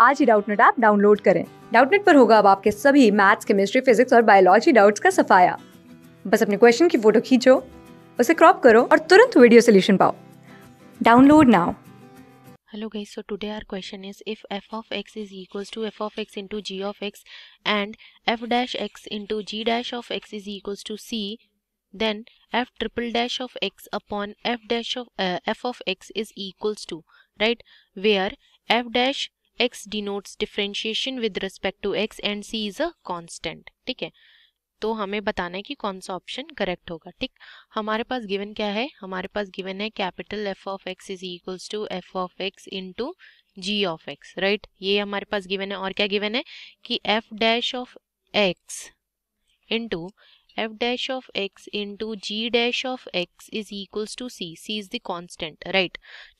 आज ही Doubtnut app download करें डाउटनेट पर होगा अब आपके सभी मैथ्स केमिस्ट्री फिजिक्स और बायोलॉजी डाउट्स का सफाया बस अपने क्वेश्चन की फोटो खींचो उसे क्रॉप करो और तुरंत वीडियो सोल्यूशन पाओ download now hello guys so today our question is if f of x is equals to f of x into g of x and f dash x into g dash of x is equals to c then f triple dash of x upon f dash of uh, f of x is equals to right where f dash x denotes differentiation with respect to x and c is a constant ठीक है तो हमें बताना है कि कौन सा option correct होगा ठीक हमारे पास गिवन क्या है हमारे पास गिवन है capital F of X is equals to F of X into G of X right ये हमारे पास गिवन है और क्या गिवन है कि F dash of X into f dash of x into g dash of x is equals to c c is the constant right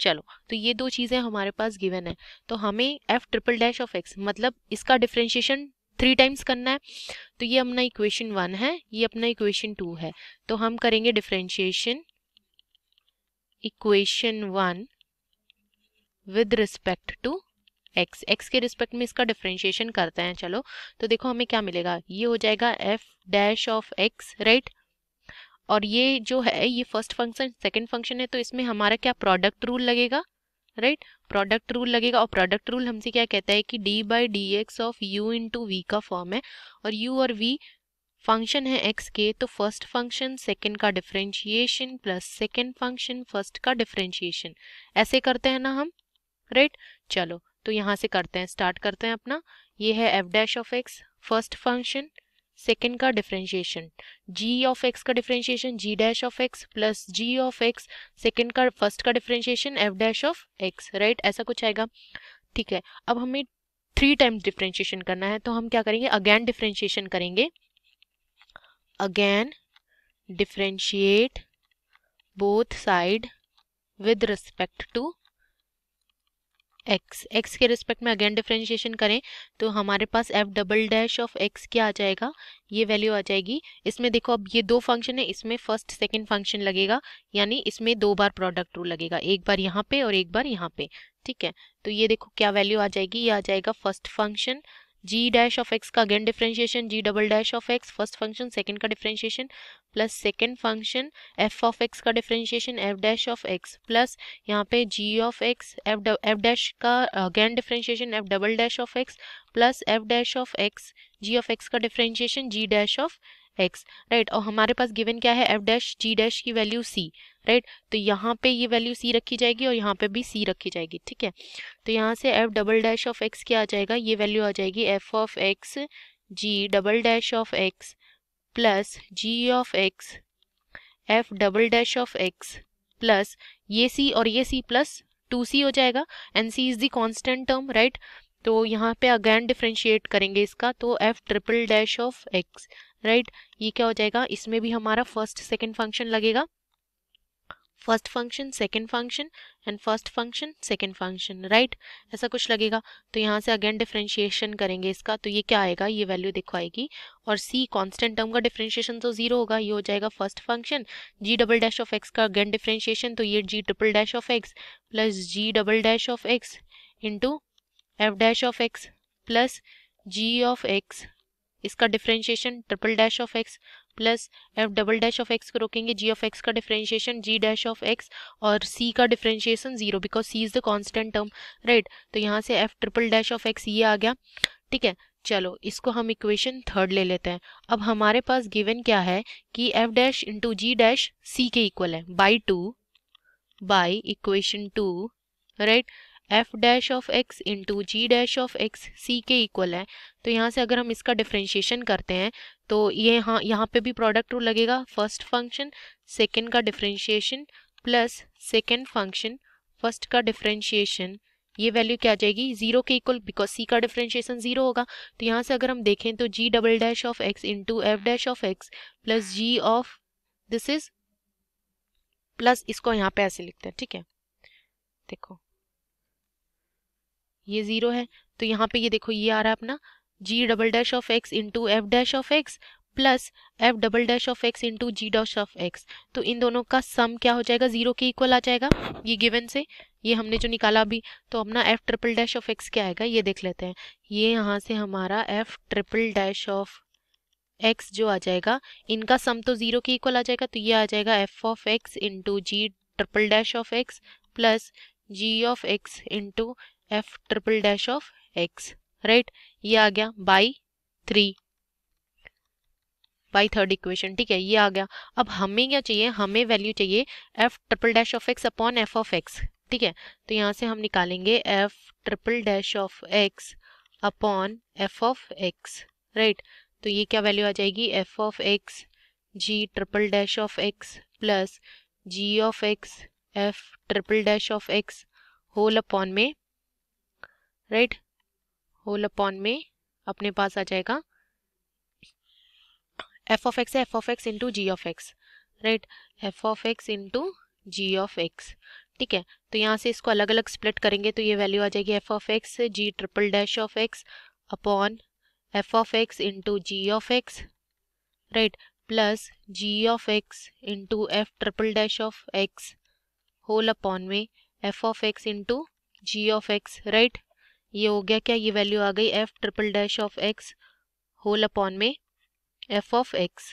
चलो तो ये दो चीज़ें हमारे पास गिवन है तो हमें f triple dash of x मतलब इसका डिफ्रेंशिएशन थ्री टाइम्स करना है तो ये अपना इक्वेशन वन है ये अपना इक्वेशन टू है तो हम करेंगे differentiation equation one with respect to X X के रिस्पेक्ट में इसका डिफ्रेंशिएशन करते हैं चलो तो देखो हमें क्या मिलेगा ये हो जाएगा F dash of X right और ये जो है ये फर्स्ट फंक्शन सेकंड फंक्शन है तो इसमें हमारा क्या प्रोडक्ट रूल लगेगा राइट प्रोडक्ट रूल लगेगा और प्रोडक्ट रूल हमसे क्या कहता है कि D by D X of U to V का फॉर्म है और यू और वी फंक्शन है एक्स के तो फर्स्ट फंक्शन सेकंड का differentiation plus second function first का डिफ्रेंशिएशन ऐसे करते हैं ना हम राइट चलो तो यहाँ से करते हैं स्टार्ट करते हैं अपना ये है F dash of X first function second का डिफ्रेंशिएशन जी ऑफ एक्स का differentiation G dash of X plus G of X second का फर्स्ट का differentiation F dash of X right ऐसा कुछ आएगा ठीक है अब हमें थ्री टाइम्स डिफ्रेंशिएशन करना है तो हम क्या करेंगे अगेन डिफ्रेंशिएशन करेंगे again differentiate both side with respect to X X के रिस्पेक्ट में अगेन डिफ्रेंशिएशन करें तो हमारे पास F double dash of X क्या आ जाएगा ये वैल्यू आ जाएगी इसमें देखो अब ये दो फंक्शन है इसमें फर्स्ट सेकंड फंक्शन लगेगा यानी इसमें दो बार प्रोडक्ट रूल लगेगा एक बार यहाँ पे और एक बार यहाँ पे ठीक है तो ये देखो क्या वैल्यू आ जाएगी ये आ जाएगा first function G dash of X का again differentiation G double dash of X first function second का differentiation plus second function F of X का differentiation F dash of X plus यहाँ पे G of X F F dash का again differentiation F double dash of X plus F dash of X G of X का differentiation G dash of X right और हमारे पास given क्या है F dash G dash की value C right तो यहाँ पे ये वैल्यू सी रखी जाएगी और यहाँ पे भी सी रखी जाएगी ठीक है तो यहाँ से F double dash of X क्या आ जाएगा ये वैल्यू आ जाएगी F of X G double dash of X plus G of X F double dash of X plus ये सी और ये सी प्लस टू सी हो जाएगा and C is the constant term right तो यहाँ पे अगेन डिफ्रेंशिएट करेंगे इसका तो F triple dash of X right right? ये क्या हो जाएगा इसमें भी हमारा फर्स्ट सेकेंड फंक्शन लगेगा first function second function and first function second function right ऐसा कुछ लगेगा तो यहाँ से अगेन डिफ्रेंशिएशन करेंगे इसका तो ये क्या आएगा ये वैल्यू देखो आएगी और सी कांस्टेंट टर्म का डिफ्रेंशिएशन तो जीरो होगा ये हो जाएगा first function G double dash of X का अगेन डिफ्रेंशिएशन तो ये G triple dash of X plus G double dash of X into F dash of X plus G of X इसका differentiation triple dash of X plus F double dash of X को रोकेंगे G of X का differentiation G dash of x और C का differentiation zero because C is the constant term right तो यहाँ से F triple dash of X ये आ गया ठीक है चलो इसको हम इक्वेशन थर्ड ले लेते हैं अब हमारे पास गिवन क्या है कि F dash into G dash C के इक्वल है by two by equation two right F dash of X into G dash of X C के इक्वल है तो यहाँ से अगर हम इसका डिफ्रेंशिएशन करते हैं तो ये हाँ यहाँ पे भी प्रोडक्ट रूल लगेगा फर्स्ट फंक्शन सेकेंड का differentiation plus second function first का डिफ्रेंशिएशन ये वैल्यू क्या आ जाएगी जीरो के इक्वल बिकॉज सी का डिफ्रेंशिएशन जीरो होगा तो यहाँ से अगर हम देखें तो G double dash of X into F dash of X plus G of this is plus इसको यहाँ पे ऐसे लिखते हैं ठीक है देखो ये ज़ीरो है तो यहाँ पे ये देखो ये आ रहा है अपना G double dash of X into F dash of X plus F double dash of X into G dash of X तो इन दोनों का सम क्या हो जाएगा जीरो के इक्वल आ जाएगा ये गिवन से ये हमने जो निकाला अभी तो अपना F triple dash of X क्या आएगा ये देख लेते हैं ये यहाँ से हमारा F triple dash of X जो आ जाएगा इनका सम तो जीरो के इक्वल आ जाएगा तो ये आ जाएगा F of X into G triple dash of X plus G of X into F triple dash of X right ये आ गया by three by third equation ठीक है ये आ गया अब हमें क्या चाहिए हमें वैल्यू चाहिए F triple dash of X upon F of X ठीक है तो यहाँ से हम निकालेंगे F triple dash of X upon F of X right तो ये क्या वैल्यू आ जाएगी F of X G triple dash of X plus G of X F triple dash of X whole upon में राइट होल अपॉन में अपने पास आ जाएगा F of X F of X into G of X right F of X into G of X ठीक है तो यहाँ से इसको अलग अलग स्प्लिट करेंगे तो ये वैल्यू आ जाएगी F of X G triple dash of X upon F of X into G of X right plus G of X into F triple dash of X whole upon में F of X into G of X right ये हो गया क्या ये value आ गई F triple dash of X whole upon में F of X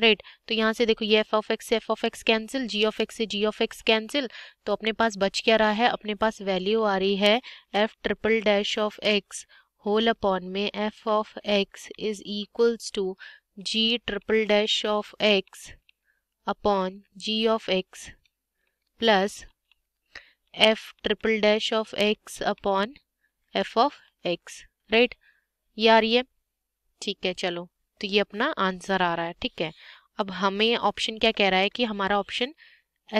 right तो यहाँ से देखो ये एफ ऑफ एक्स से F of X cancel G of X से जी ऑफ एक्स कैंसिल तो अपने पास बच क्या रहा है अपने पास वैल्यू आ रही है F triple dash of X whole upon में F of X is equals to G triple dash of X upon G of X plus F triple dash of X upon F of X right ये आ रही है ठीक है चलो तो ये अपना आंसर आ रहा है ठीक है अब हमें ऑप्शन क्या कह रहा है कि हमारा ऑप्शन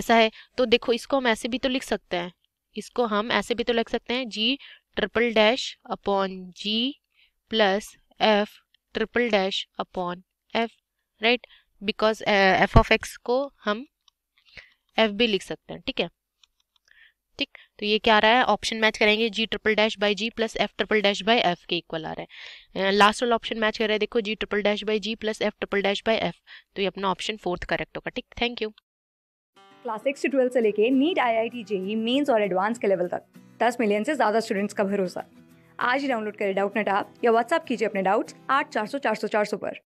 ऐसा है तो देखो इसको हम ऐसे भी तो लिख सकते हैं इसको हम ऐसे भी तो लिख सकते हैं G triple dash upon G plus F triple dash upon F right because F of X को हम एफ भी लिख सकते हैं ठीक है ठीक तो ये क्या आ रहा है ऑप्शन मैच करेंगे G triple dash by G plus F triple dash by F के इक्वल आ रहा है लास्ट वाला ऑप्शन मैच कर रहा है देखो G triple dash by G plus F triple dash by F तो ये अपना ऑप्शन फोर्थ करेक्ट होगा ठीक थैंक यू क्लास सिक्स से ट्वेल्थ से लेके NEET I I T JEE mains और एडवांस के लेवल तक दस मिलियन से ज़्यादा स्टूडेंट्स का भरोसा आज ही डाउनलोड करें डाउट नेट आप या व्हाट्सअप कीजिए अपने डाउट्स आठ चार सौ चार सौ चार सौ पर